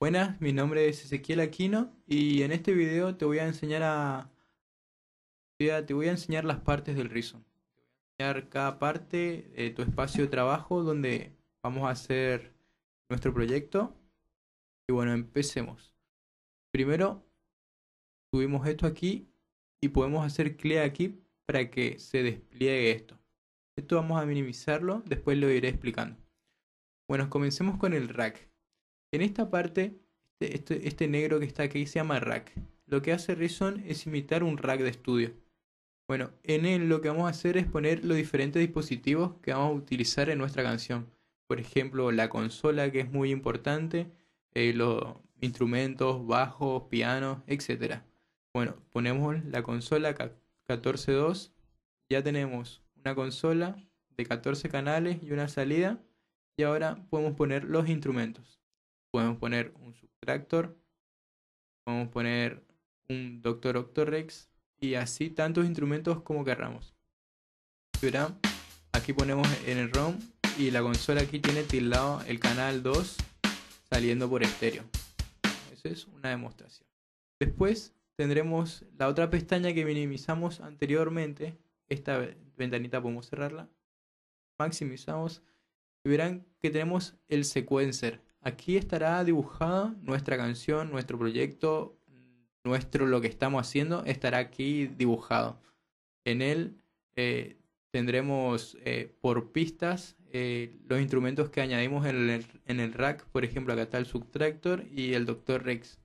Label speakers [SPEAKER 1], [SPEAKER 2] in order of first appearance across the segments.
[SPEAKER 1] Buenas, mi nombre es Ezequiel Aquino y en este video te voy a enseñar a te voy a enseñar las partes del rizo. Te voy a enseñar cada parte de tu espacio de trabajo donde vamos a hacer nuestro proyecto. Y bueno, empecemos. Primero subimos esto aquí y podemos hacer clic aquí para que se despliegue esto. Esto vamos a minimizarlo, después lo iré explicando. Bueno, comencemos con el rack. En esta parte, este, este, este, negro que está aquí se llama rack. Lo que hace Reason es imitar un rack de estudio. Bueno, en él lo que vamos a hacer es poner los diferentes dispositivos que vamos a utilizar en nuestra canción. Por ejemplo, la consola que es muy importante, eh, los instrumentos, bajos, pianos, etc. Bueno, ponemos la consola acá. 14.2 ya tenemos una consola de 14 canales y una salida y ahora podemos poner los instrumentos. Podemos poner un subtractor, podemos poner un Doctor Octorex y así tantos instrumentos como querramos. aquí ponemos en el ROM y la consola aquí tiene tildado el canal 2 saliendo por estéreo. Esa es una demostración. Después tendremos la otra pestaña que minimizamos anteriormente. Esta ventanita podemos cerrarla. Maximizamos. Y verán que tenemos el sequencer. Aquí estará dibujada nuestra canción, nuestro proyecto, nuestro lo que estamos haciendo. Estará aquí dibujado. En él eh, tendremos eh, por pistas eh, los instrumentos que añadimos en el, en el rack. Por ejemplo, acá está el subtractor y el Dr. Rex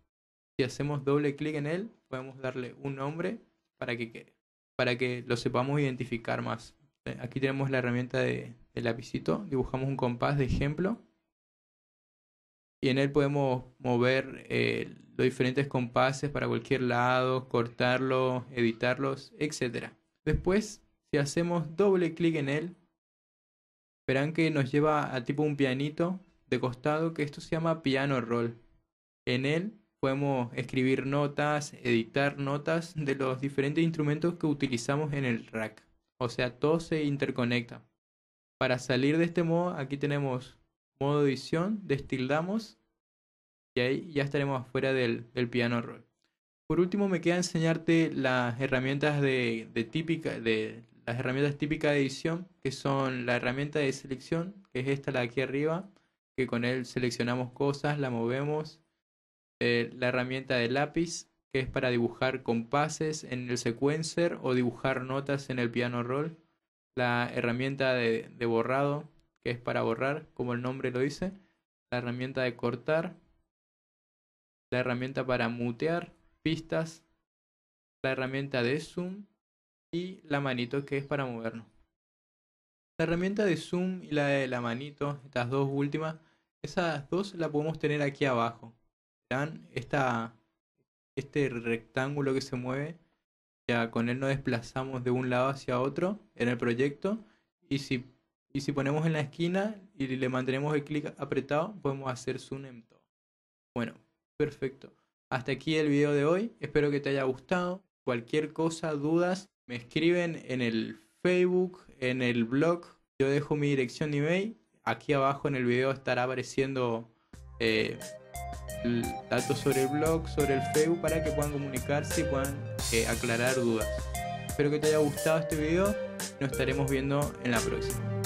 [SPEAKER 1] hacemos doble clic en él, podemos darle un nombre para que, para que lo sepamos identificar más. Eh, aquí tenemos la herramienta de, lapicito, dibujamos un compás de ejemplo y en él podemos mover eh, los diferentes compases para cualquier lado, cortarlos, editarlos, etc. Después, si hacemos doble clic en él, verán que nos lleva a tipo un pianito de costado que esto se llama piano roll. En él podemos escribir notas, editar notas de los diferentes instrumentos que utilizamos en el rack. O sea, todo se interconecta. Para salir de este modo, aquí tenemos modo edición, destildamos y ahí ya estaremos afuera del, del piano roll. Por último, me queda enseñarte las herramientas de, de típica, de las herramientas típicas de edición, que son la herramienta de selección, que es esta la de aquí arriba, que con él seleccionamos cosas, la movemos, eh, la herramienta de lápiz, que es para dibujar compases en el sequencer o dibujar notas en el piano roll. La herramienta de, de borrado, que es para borrar, como el nombre lo dice. La herramienta de cortar. La herramienta para mutear pistas. La herramienta de zoom. Y la manito, que es para movernos. La herramienta de zoom y la de la manito, estas dos últimas, esas dos las podemos tener aquí abajo este rectángulo que se mueve, ya con él nos desplazamos de un lado hacia otro en el proyecto y si, y si ponemos en la esquina y le mantenemos el clic apretado, podemos hacer zoom en todo. Bueno, perfecto. Hasta aquí el video de hoy, espero que te haya gustado. Cualquier cosa, dudas, me escriben en el Facebook, en el blog. Yo dejo mi dirección de email. Aquí abajo en el video estará apareciendo eh, datos sobre el blog, sobre el Facebook, para que puedan comunicarse y puedan eh, aclarar dudas. Espero que te haya gustado este video. Nos estaremos viendo en la próxima.